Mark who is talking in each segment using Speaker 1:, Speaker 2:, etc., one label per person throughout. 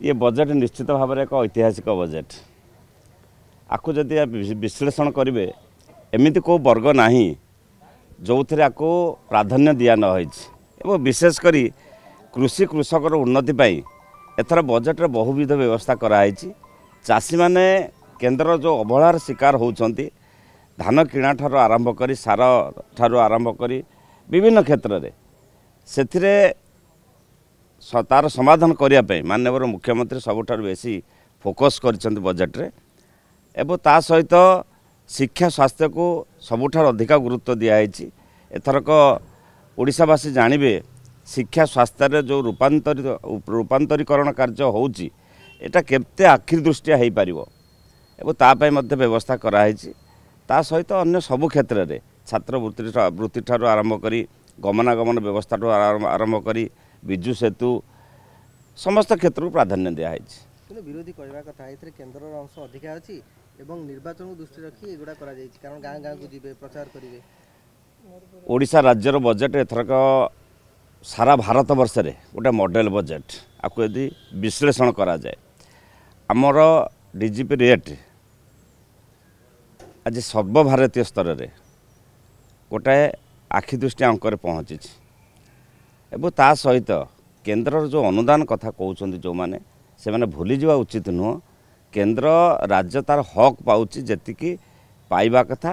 Speaker 1: ଇଏ ବଜେଟ୍ ନିଶ୍ଚିତ ଭାବରେ ଏକ ଐତିହାସିକ ବଜେଟ୍ ଆକୁ ଯଦି ବିଶ୍ଳେଷଣ କରିବେ ଏମିତି କେଉଁ ବର୍ଗ ନାହିଁ ଯେଉଁଥିରେ ଆକୁ ପ୍ରାଧାନ୍ୟ ଦିଆ ନହୋଇଛି ଏବଂ ବିଶେଷ କରି କୃଷି କୃଷକର ଉନ୍ନତି ପାଇଁ ଏଥର ବଜେଟ୍ରେ ବହୁବିଧ ବ୍ୟବସ୍ଥା କରାହୋଇଛି ଚାଷୀମାନେ କେନ୍ଦ୍ରର ଯେଉଁ ଅବହେଳାର ଶିକାର ହେଉଛନ୍ତି ଧାନ କିଣାଠାରୁ ଆରମ୍ଭ କରି ସାର ଠାରୁ ଆରମ୍ଭ କରି ବିଭିନ୍ନ କ୍ଷେତ୍ରରେ ସେଥିରେ ତା'ର ସମାଧାନ କରିବା ପାଇଁ ମାନ୍ୟବର ମୁଖ୍ୟମନ୍ତ୍ରୀ ସବୁଠାରୁ ବେଶୀ ଫୋକସ୍ କରିଛନ୍ତି ବଜେଟ୍ରେ ଏବଂ ତା ସହିତ ଶିକ୍ଷା ସ୍ୱାସ୍ଥ୍ୟକୁ ସବୁଠାରୁ ଅଧିକ ଗୁରୁତ୍ୱ ଦିଆହେଇଛି ଏଥରକ ଓଡ଼ିଶାବାସୀ ଜାଣିବେ ଶିକ୍ଷା ସ୍ୱାସ୍ଥ୍ୟରେ ଯେଉଁ ରୂପାନ୍ତରିତ ରୂପାନ୍ତରୀକରଣ କାର୍ଯ୍ୟ ହେଉଛି ଏଇଟା କେତେ ଆଖିର ଦୃଷ୍ଟିଆ ହୋଇପାରିବ ଏବଂ ତା ପାଇଁ ମଧ୍ୟ ବ୍ୟବସ୍ଥା କରାହେଇଛି ତା ସହିତ ଅନ୍ୟ ସବୁ କ୍ଷେତ୍ରରେ ଛାତ୍ର ବୃତ୍ତି ବୃତ୍ତିଠାରୁ ଆରମ୍ଭ କରି ଗମନାଗମନ ବ୍ୟବସ୍ଥାଠାରୁ ଆରମ୍ଭ କରି ବିଜୁ ସେତୁ ସମସ୍ତ କ୍ଷେତ୍ରକୁ ପ୍ରାଧାନ୍ୟ ଦିଆହେଇଛି କିନ୍ତୁ ବିରୋଧୀ କହିବା କଥା ଏଥିରେ କେନ୍ଦ୍ରର ଅଂଶ ଅଧିକା ଅଛି ଏବଂ ନିର୍ବାଚନକୁ ଦୃଷ୍ଟିରେ ରଖି ଏଗୁଡ଼ା କରାଯାଇଛି କାରଣ ଗାଁ ଗାଁକୁ ଯିବେ ପ୍ରଚାର କରିବେ ଓଡ଼ିଶା ରାଜ୍ୟର ବଜେଟ୍ ଏଥରକ ସାରା ଭାରତ ବର୍ଷରେ ଗୋଟେ ମଡ଼େଲ ବଜେଟ୍ ଆକୁ ଯଦି ବିଶ୍ଳେଷଣ କରାଯାଏ ଆମର ଡି ଜି ପି ରେଟ୍ ଆଜି ସର୍ବଭାରତୀୟ ସ୍ତରରେ ଗୋଟାଏ ଆଖି ଦୃଷ୍ଟି ଅଙ୍କରେ ପହଞ୍ଚିଛି ଏବଂ ତା ସହିତ କେନ୍ଦ୍ରର ଯେଉଁ ଅନୁଦାନ କଥା କହୁଛନ୍ତି ଯେଉଁମାନେ ସେମାନେ ଭୁଲିଯିବା ଉଚିତ ନୁହଁ କେନ୍ଦ୍ର ରାଜ୍ୟ ତାର ହକ୍ ପାଉଛି ଯେତିକି ପାଇବା କଥା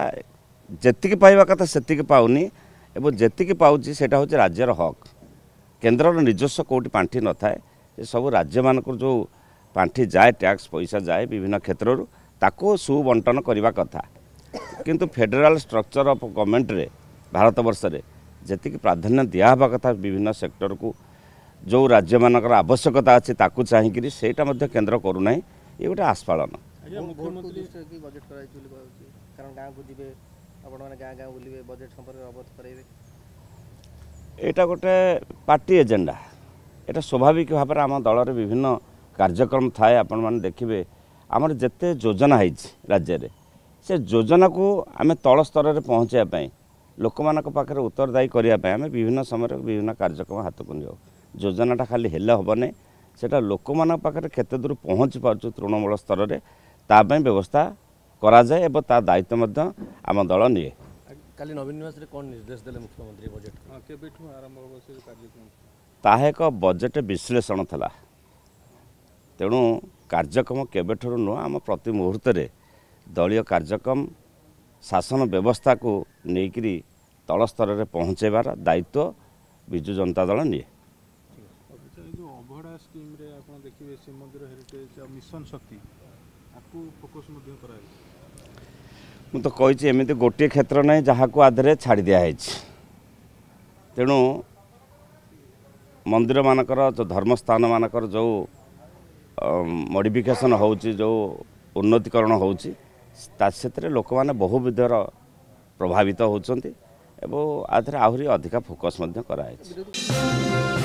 Speaker 1: ଯେତିକି ପାଇବା କଥା ସେତିକି ପାଉନି ଏବଂ ଯେତିକି ପାଉଛି ସେଇଟା ହେଉଛି ରାଜ୍ୟର ହକ୍ କେନ୍ଦ୍ରର ନିଜସ୍ୱ କେଉଁଠି ପାଣ୍ଠି ନଥାଏ ଏସବୁ ରାଜ୍ୟମାନଙ୍କର ଯେଉଁ ପାଣ୍ଠି ଯାଏ ଟ୍ୟାକ୍ସ ପଇସା ଯାଏ ବିଭିନ୍ନ କ୍ଷେତ୍ରରୁ ତାକୁ ସୁବଣ୍ଟନ କରିବା କଥା କିନ୍ତୁ ଫେଡେରାଲ ଷ୍ଟ୍ରକ୍ଚର ଅଫ୍ ଗଭର୍ଣ୍ଣମେଣ୍ଟରେ ଭାରତବର୍ଷରେ ଯେତିକି ପ୍ରାଧାନ୍ୟ ଦିଆହେବା କଥା ବିଭିନ୍ନ ସେକ୍ଟରକୁ ଯେଉଁ ରାଜ୍ୟମାନଙ୍କର ଆବଶ୍ୟକତା ଅଛି ତାକୁ ଚାହିଁକିରି ସେଇଟା ମଧ୍ୟ କେନ୍ଦ୍ର କରୁନାହିଁ ଇଏ ଗୋଟେ ଆସ୍ଫାଳନ ଏଇଟା ଗୋଟେ ପାର୍ଟି ଏଜେଣ୍ଡା ଏଇଟା ସ୍ୱାଭାବିକ ଭାବରେ ଆମ ଦଳରେ ବିଭିନ୍ନ କାର୍ଯ୍ୟକ୍ରମ ଥାଏ ଆପଣମାନେ ଦେଖିବେ ଆମର ଯେତେ ଯୋଜନା ହେଇଛି ରାଜ୍ୟରେ ସେ ଯୋଜନାକୁ ଆମେ আমি তল স্তরের পৌঁছাইয়া ଲୋକମାନଙ୍କ ପାଖରେ ଉତ୍ତରଦାୟୀ କରିବା ପାଇଁ ଆମେ ବିଭିନ୍ନ ସମୟରେ ବିଭିନ୍ନ କାର୍ଯ୍ୟକ୍ରମ ହାତକୁ ନେଉ ଯୋଜନାଟା ଖାଲି ହେଲେ ହେବନି ସେଇଟା ଲୋକମାନଙ୍କ ପାଖରେ କେତେ ଦୂର ପହଞ୍ଚି ପାରୁଛୁ ତୃଣମୂଳ ସ୍ତରରେ ତା ପାଇଁ ବ୍ୟବସ୍ଥା କରାଯାଏ ଏବଂ ତା ଦାୟିତ୍ୱ ମଧ୍ୟ ଆମ ଦଳ ନିଏ କାଲି ନବୀନ ନିବାସରେ କ'ଣ ନିର୍ଦ୍ଦେଶ ଦେଲେ ମୁଖ୍ୟମନ୍ତ୍ରୀ ବଜେଟ୍ କେବେଠୁ ଆରମ୍ଭ ହେବ ତାହା ଏକ ବଜେଟ୍ ବିଶ୍ଳେଷଣ ଥିଲା ତେଣୁ କାର୍ଯ୍ୟକ୍ରମ କେବେଠାରୁ ନୁହଁ ଆମ ପ୍ରତି ମୁହୂର୍ତ୍ତରେ ଦଳୀୟ କାର୍ଯ୍ୟକ୍ରମ ଶାସନ ବ୍ୟବସ୍ଥାକୁ ନେଇକରି ତଳ ସ୍ତରରେ ପହଞ୍ଚାଇବାର ଦାୟିତ୍ୱ ବିଜୁ ଜନତା ଦଳ ନିଏ ମୁଁ ତ କହିଛି ଏମିତି ଗୋଟିଏ କ୍ଷେତ୍ର ନାହିଁ ଯାହାକୁ ଆଧାରରେ ଛାଡ଼ି ଦିଆହେଇଛି ତେଣୁ ମନ୍ଦିରମାନଙ୍କର ଯେଉଁ ଧର୍ମସ୍ଥାନମାନଙ୍କର ଯେଉଁ ମଡ଼ିଫିକେସନ୍ ହେଉଛି ଯେଉଁ ଉନ୍ନତିକରଣ ହେଉଛି ତା ସେଥିରେ ଲୋକମାନେ ବହୁ ବିଧର ପ୍ରଭାବିତ ହେଉଛନ୍ତି ଏବଂ ଆଧିରେ ଆହୁରି ଅଧିକା ଫୋକସ୍ ମଧ୍ୟ କରାଯାଇଛି